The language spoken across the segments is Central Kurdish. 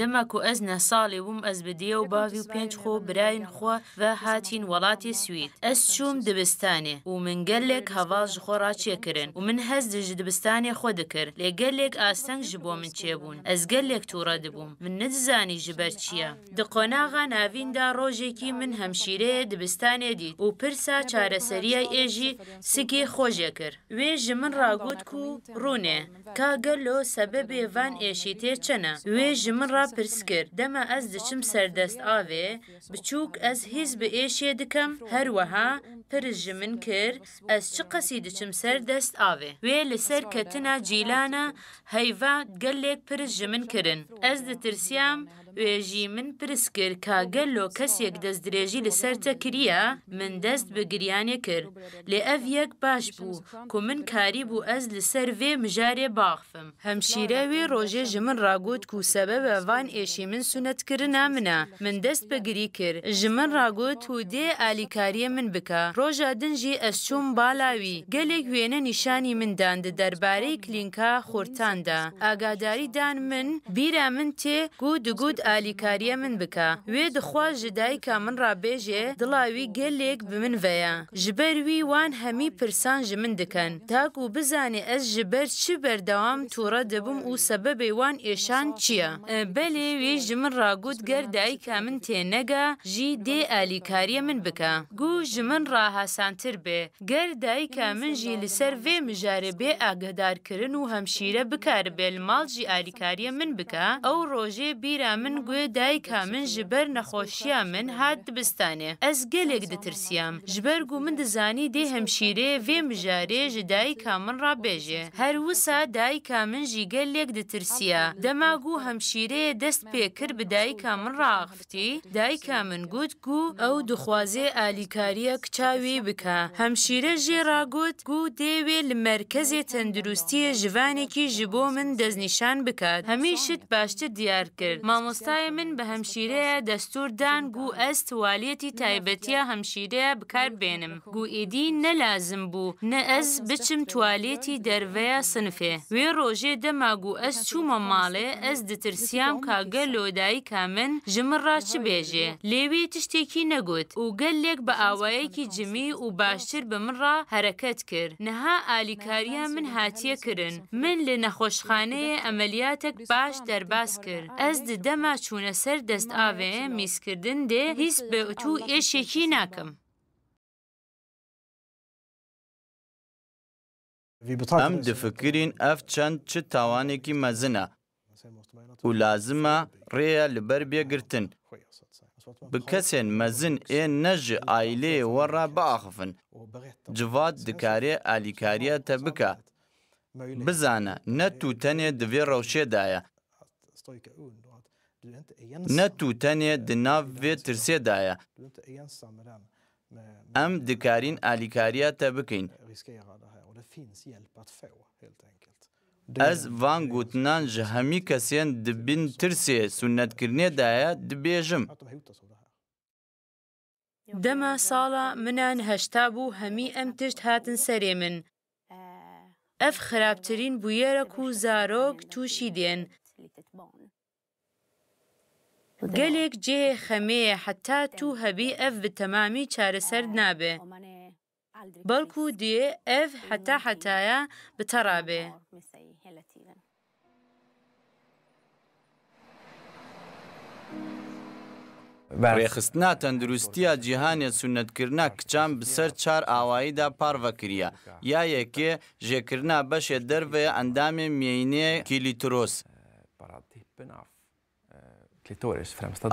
دەمە و ئەزنە ساڵێ وم ئەس بدێ و باوی و پێنج خۆ براین خۆ بە هاتین وڵاتی سوید ئەس چوم دبستانێ و من گەلێک هەواژ خۆڕا چێکردن و من هەز دژ دبستانی خۆ دەکرد لێ گەلێک ئاستەنگ ژ بۆ من چێبوون ئەس گەلێک تووڕە دەبووم من نزانی ژبەر چییە دقۆناغا ناویندا ڕۆژێکی من هەمشیرەیە دبستانێ دیت و پرسا چارەسەریای ئێژی سکی خۆژێ کرد وێژ من ڕاگوت و ڕوونێ کاگەلۆ سەبەبێ ڤان ئێشی تێچەنە وێ ji min rapirs kir dema ez diçim serdest avê biçûk ez hêz bi êşê dikim her weha پرژ من کرد ئەس چ قەسی دچم سەر دەست ئاوێ وێ لەسەر کەتنا جیلانە هەیڤ گەلێک پرژ من کردن ئەس دەترسیام وێژی من پرس کرد کاگەل لۆ کەسێک دەست درێژی لەسەر تەکریە من دەست بە گریانێ کرد لێ ئەڤ یەک باش بوو کو من کاری بوو ئەس لەسەر وێ مژارێ باخفم هەمشیرە وێ ڕۆژێ ژ من ڕاگوت و سەبە بەڤان ئێشی من سونەتکردنا منە من دەست بەگری کرد ژ من ڕاگوت و دێ ئالیکاریە من بکە ڕۆژە دنجی ئەسچوم بالاوی گەلێک وێنە نیشانی مندان دەربارەی کلینکا خورتاندا ئاگاداریدان من بیرا من تێ گو دگوت ئالیکاریە من بکە وێ دخوا ژدایکا من ڕابێژێ دڵاوی گەلێک ب من ڤەیە ژبەروی وان هەمی پرسان ژ من دکەن تاکو و بزانێ ئەس ji ber çi berdewam tura dibim û sebebê wan êşan çiye? Belê wê ji min ragut ger dayika min tênega jî dê alîkariye min bike. Gu ji min ra ئاهاسانتر بێ گەر دایکە منژی لەسەر وێ مژارە بێ ئاگدارکردن و هەمشیرە بکار بێ ماڵجی ئاریکاریە من بکە ئەو ڕۆژێ بیرا من گوێ دایکا من ژبەر نەخۆشیە من هات دبستانێ ئەس گەلێک دەترسیام ژبەرگ و من دەزانی دێ هەمشیرێ وێ مژارێژ دایکا من ڕابێژێ هەروسا دایکا منژی گەلێک دەترسیە دەماگو هەمشیرێ دەست پێکرد بە دایکا من ڕاغفتی دایکا من گوت گو ئەو دخوازێ ئالیکاریە کچاوی وێ بکە هەمشیرە ژێراگوت گو دەوێ لە مرکزی تەندروستیە ژوانێکی ji بۆ من دەستنیشان بکات هەمیشت باشتر دیار کرد مامۆستای من بە هەمشیرەیە دەستوردان گو ئەس توالەتی تایبەتیە هەمشیرەیە بکاربێنم گو ئیدی نەلازم بوو نە ئەس بچم توالەتی دەرڤەیە سنفێ وێ ڕۆژێ دەماگو ئەس چوومە ماڵێ ئەس دترسیام کاگە لۆدایی کامن ژمڕ چ بێژێ لێوێ تشتێکی نەگوت و گەلێک بە ئاوایەکی جم گرتمی و باشتر بە منڕا هەرەکەت کرد نەها ئالیکاریە من هاتیە کردن من لە نەخۆشخانەیە ئەمەلیاتێک باش دەرباس کرد ئەس ددەما چوونە سەر دەست ئاوێ میسکردن دێ هیچ بە ئوتو ئێشێکی ناکەم. ئەم دفکرین ئەف چەند چ تاوانێکی مەزنە و لازمە ڕێە لەبەر بێگرتن بکەسێن مەزن ئێ نەژی ئایلێ وەڕا باخفن جوات دکارێ ئالیکاریە تە بکە بزانە نەتوتەنێ دوێ ڕەوشێدایە نەتوتەنێ دناوێ ترسێدایە ئەم دکارین ئالیکاریە تە بکەین. ئەس ڤان گوتنان ji hemî kesên dibin tirsê sunetkirnê de ye dibêjim. Dema sala minan heşta bû hemî em tişt hatin serê min. Ev xirabtirîn bûyerek û zarok tûşî dên. Gelek cê xemeyê heta tu hebî ev bi temamî çareser nabe. بەڵکو دێ ئەف حتا حتایە بتەڕابێ ڕێخست ناتەندروستیە جیهانە سونەتکردنا کچان بسەر چار ئاواییدا پارڤەکریە یا یەکێ ژێکردنا بەشێ دەربێ ئەندامێ مێینێ کیلیترۆس.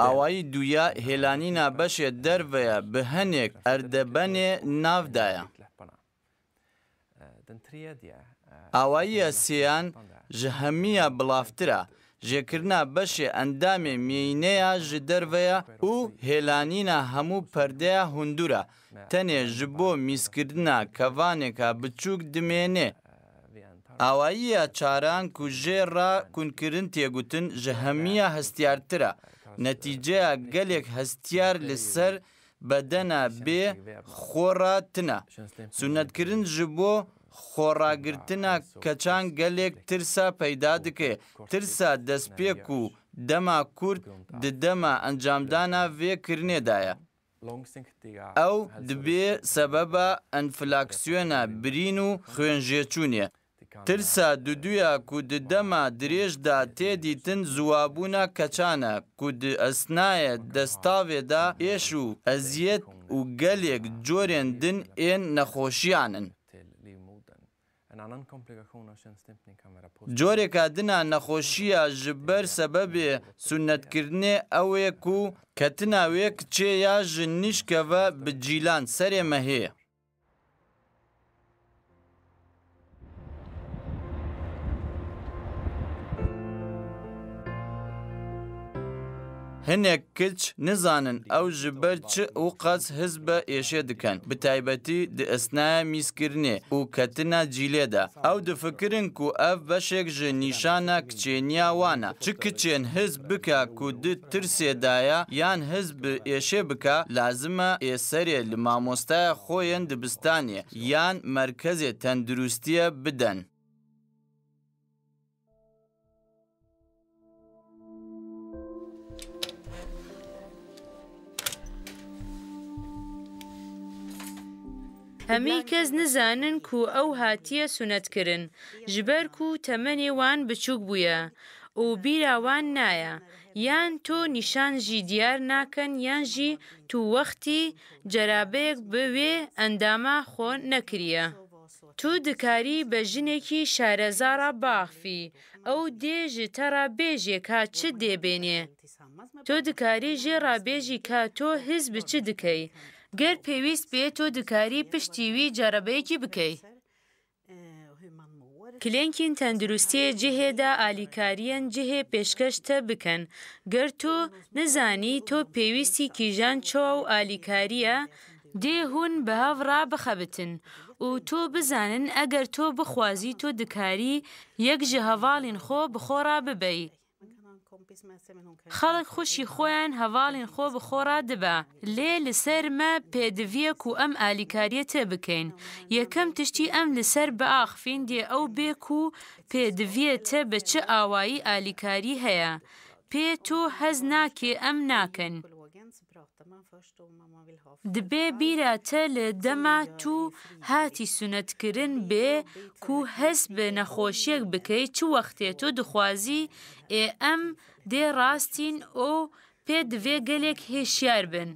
ئاوایی دویا هێلانینا بەشێ دەربەیە بە هەنێک ئەردەبەنێ ناودایە. ئاواییە سیان ژە هەمیە بڵافترە. ژێکردنا بەشێ ئەندامێ مینەیە ji دەرڤەیە و هێلانینە هەموو پەردەیە هوندورە تەنێ ji بۆ میسکردنا کەوانێکە بچووک دمێنێ ئاواییە چاران کوژێڕا کونکردن تێگوتن ji هەمیە هەستیارترە نەتیجەیە گەلێک هەستیار لەسەر بەدەنا بێ خۆڕاتنە سونەتکردن ji بۆ خۆڕاگرتنە کەچان گەلێک ترسا پەیدا دکێ ترسا دەستپێک و دەما کورد ددەما ئەنجامدانە وێکردنێدایە. ئەو دبێ سەبەبە ئەنفلاکسیۆنە برین و خوێنژێچوونێ. ترسە دودویە کو ددەما درێژدا تێدیتن زوابوونە کەچانە کو ئەسنایە دەستاوێدا ئێش و ئەزیەت و گەلێک جۆرێندن ئێن نەخۆشیانن. جۆرێکا دنا نەخۆشیە ji ber sebebê sunetkirine ew ê ku ketinaوê kiçê ya ji nîşkeve bi cîlan serê me heye. هەنێک کچ نزانن ئەو ji ber çi û qez hizbe êşê dikin bi taybetî di esnaya mîskirinê û ketina cîlê de ew difikirin ku ev beşek ji nîşana kiçêniya wan e çi kiçên hizb bike ku di tirsê daya yan hizb bi êşê bike lazime êserê li mamostaya xۆyên dibistanê yan merkezê tenduristiye biden. هەمی کەس نزانن کو ئەو هاتیە سونەتکردن ژبەر و تەمەنێ وان بچووک بووە و بیراوان نایە یان تۆ نیشانژی دیار ناکەن یانژی تو وەختی جەرابەیەک بوێ ئەندامە خۆن نەکریە. تو دکاری بە ژنێکی شارەزارە باخفی ئەو دێژی تەرا بێژێ کا چ دێبێنێ تۆ دکاری ژێ ڕابێژی کا تۆ هز بچ دکەی گەر پێویست بێت تۆ دکاری پشتیوی جەرەبەیەکی بکەیت. کلێنکین تەندروستیە جهێدا ئالیکاریەن جهێ پێشکەشتە بکەن گەر تۆ نزانی تۆ پێویستی کیژان چۆ و ئالیکاریە دێهون بەهاڕا بخەبتن و تۆ بزانن ئەگەر تۆ بخوازی تۆ دکاری یەک ژە هەواڵین خۆ بخۆڕا ببەیت. خەڵک خوشی خۆیان هەواڵین خۆ بخۆڕا دبە لێ لەسەرمە پێدویەک و ئەم ئالیکاریە تێ بکەین یەکەم تشتی ئەم لەسەر بە ئاخفین دێ ئەو بێک و پێدویێتە بە چه ئاوایی ئالیکاری هەیە پێ تۆ هەز ناکێ ئەم ناکەن دبێ بیراتە لە دەما تو هاتی سونەتکردن بێ کو هەست بە نەخۆشیەک بکەیت چ وەختێ تۆ دخوازی ئێ ئەم دێ ڕاستین ئۆ پێ دوێ گەلێک هێشیار بن.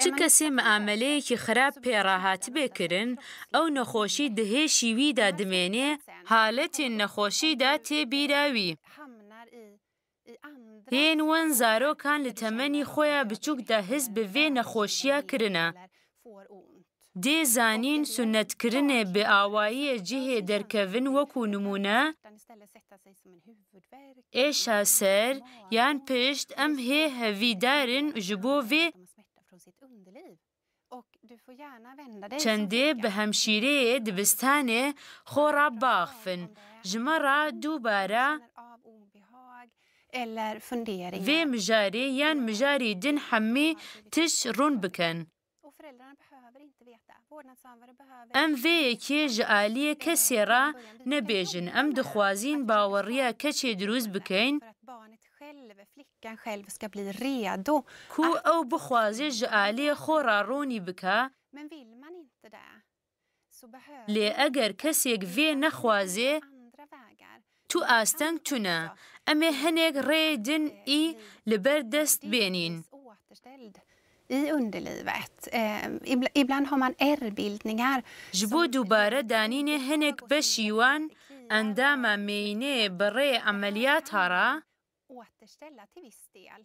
چ کەسێ مەعاملەیەکی خراپ پێڕاهات بێکردن ئەو نەخۆشی دهێشی ویدا دمێنێ حالەتی نەخۆشیدا تێبیراوی. هێن وەن زارۆکان لە تەمەنی خۆیان بچووکدا هز بڤێ نەخۆشیە کرنە. دێزانین سنەتکردنێ بێ ئاواییە جیهێ دەرکەون وەکو نمونە ئێشا سەر یان پشت ئەم هێ هەویدارن ji بۆ vê چەندێ بە هەمشیرەیە دبستانێ خۆڕا باخفن ژمەڕا دووبارە vê mijarê yan mijarî din hemî tiş rûn bikin. Em vêyekê ji aliyê kesê re nebêjin em dixwazîn baweriya keçê dirûz bikeyn, کو ئەو بخوازێ ژعالێ خۆڕاڕۆنی بکە لێ ئەگەر کەسێک وێ نەخوازێ تو ئاستەنگ چونە ئەمێ هەنێک ڕێدن ئی لەبەر دەست بێنین. i underlivet. ibland har man ärrbildningar. Ji bo dubara danînê hinek beşîwan endama meynê bi rê ameliyat hara återställa till viss del.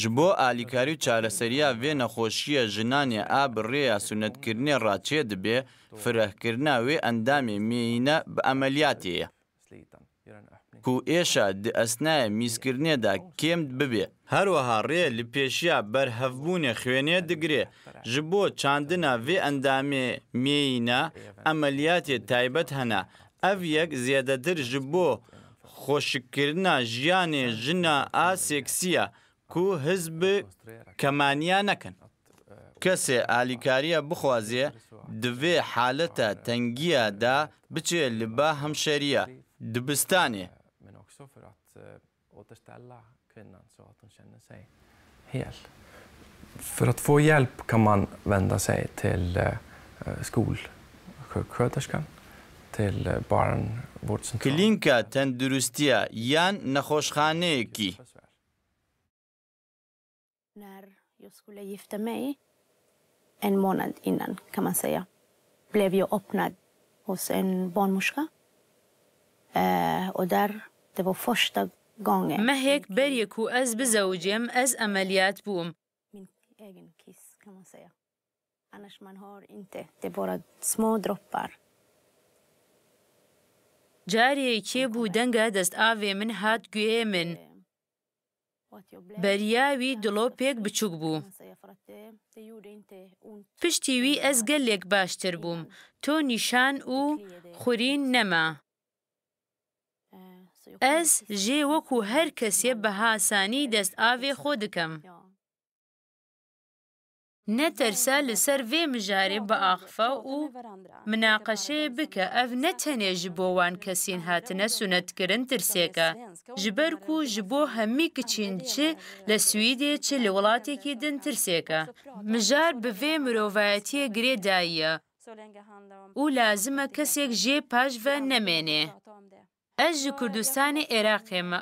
ji بۆ ئالیکاری و چارەسەریا وێ نەخۆشیە ژنانی ئابڕێە سونەتکردنی ڕاچێ دەبێ فرەهکردنا وێ ئەندامی مینە بە ئەمەلیاتەیە. کو ئێشە دی ئەسنایە میزکردنێدا کێم ببێ هەروەها ڕێ لە پێشیا بەرهەفبوونی خوێنێ دەگرێ ji بۆ چاندنا vê ئەندامێ مینە ئەمەلیاتێ تایبەت هەنا ئەڤ یەک زیادەتر ji بۆ خۆشکردنا جیان ژنە آسیکسیا کو حزب کمانیا نکن کەسێ ئالیکاریە بخوازی دوێ حالت تنگیا دا بچه لبا همشریا دبستانی För att få hjälp kan man vända sig till skolsjuksköterskan. till eh, barnvårdscentralen. Klinka tendurustia yan nakhoshaneki. När jag skulle gifta mig, en månad innan kan man säga, blev jag öppnad hos en barnmorska. Eh, och där, det var första gången. Mehek berjeku az bezawjem az amaliat boom. Min egen kiss kan man säga. Annars man har inte, det är bara små droppar. جارێکێ بوو دەنگە دەست ئاوێ من هات گوێ من بەریاوی دڵۆ پێک بچووک بوو پشتیوی ئەس گەلێک باشتر بووم تۆ نیشان و خورین نەما ئەس ژێ وەکو هەر کەسێ بە هاسانی دەست ئاوێ خۆ دکەم. نەتەرسا لەسەر وێ مژارێ بە ئاخفە و مناقەشەیە بکە ئەف نەتەنێ ji بۆوان کەسین هاتنە سونەتکردن ترسێکە ji بەر و ji بۆ هەمی کچین چ لە سوئیدێ چ لە وڵاتێکی دن ترسێکە مژار بڤێ مرۆڤایەتیە گرێداییە و لازمە کەسێک ژێ پاش بە نەمێنێ ئەش ji کوردستانی عێراقێمە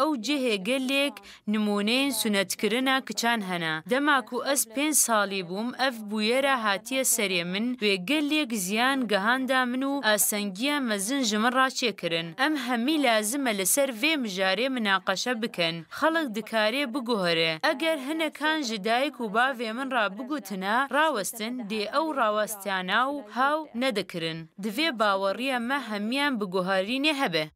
ئەو جێهێ گەلێک نمونەیە سونەتکردە کچان هەنا دەماک و ئەس پێ ساڵی بووم ئەف بویێرە هاتیە سەرێ من وێگەلێک زیان گەهاندا من و ئاسەنگیە مەزن ژمە ڕاچێکردن ئەم هەمی لازمە لەسەر وێ مژارێ مناقەشە بکەن خەڵک دکارێ بگوهرێ ئەگەر هەنەکان ژدایک و باوێ من ڕابگوتنا ڕاوەستن دێ ئەو ڕاوەستیانە و هاو نەدەکردن دوێ باوەڕیە مە هەمیان بگوهارینێ هەبێ